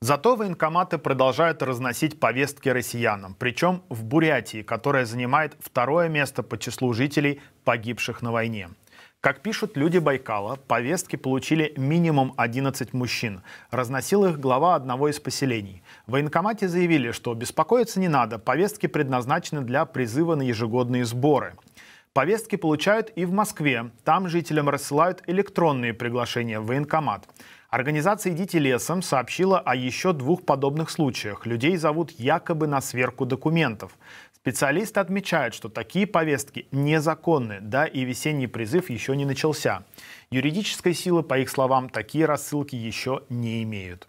Зато военкоматы продолжают разносить повестки россиянам, причем в Бурятии, которая занимает второе место по числу жителей, погибших на войне. Как пишут люди Байкала, повестки получили минимум 11 мужчин. Разносил их глава одного из поселений. В военкомате заявили, что беспокоиться не надо, повестки предназначены для призыва на ежегодные сборы. Повестки получают и в Москве. Там жителям рассылают электронные приглашения в военкомат. Организация «Идите лесом» сообщила о еще двух подобных случаях. Людей зовут якобы на сверку документов. Специалисты отмечают, что такие повестки незаконны, да и весенний призыв еще не начался. Юридической силы, по их словам, такие рассылки еще не имеют.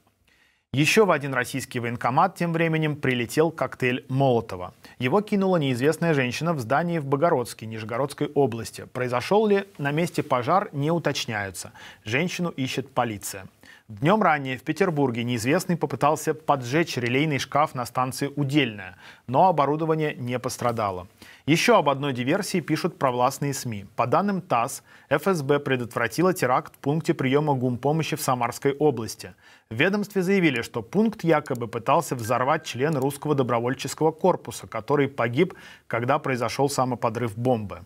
Еще в один российский военкомат тем временем прилетел коктейль Молотова. Его кинула неизвестная женщина в здании в Богородске, Нижегородской области. Произошел ли на месте пожар, не уточняется. Женщину ищет полиция. Днем ранее в Петербурге неизвестный попытался поджечь релейный шкаф на станции «Удельная», но оборудование не пострадало. Еще об одной диверсии пишут провластные СМИ. По данным ТАСС, ФСБ предотвратила теракт в пункте приема гумпомощи в Самарской области. В ведомстве заявили, что пункт якобы пытался взорвать член русского добровольческого корпуса, который погиб, когда произошел самоподрыв бомбы.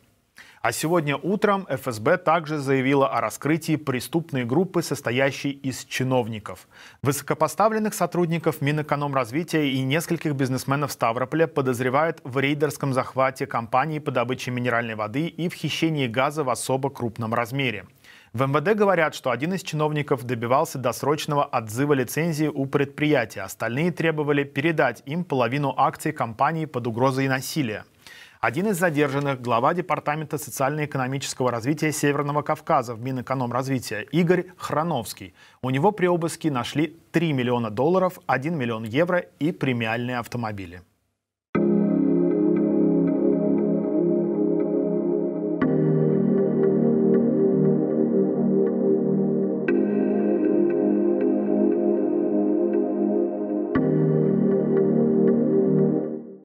А сегодня утром ФСБ также заявила о раскрытии преступной группы, состоящей из чиновников. Высокопоставленных сотрудников Минэкономразвития и нескольких бизнесменов Ставрополя подозревают в рейдерском захвате компании по добыче минеральной воды и в хищении газа в особо крупном размере. В МВД говорят, что один из чиновников добивался досрочного отзыва лицензии у предприятия. Остальные требовали передать им половину акций компании под угрозой насилия. Один из задержанных – глава Департамента социально-экономического развития Северного Кавказа в Минэкономразвития Игорь Храновский. У него при обыске нашли 3 миллиона долларов, 1 миллион евро и премиальные автомобили.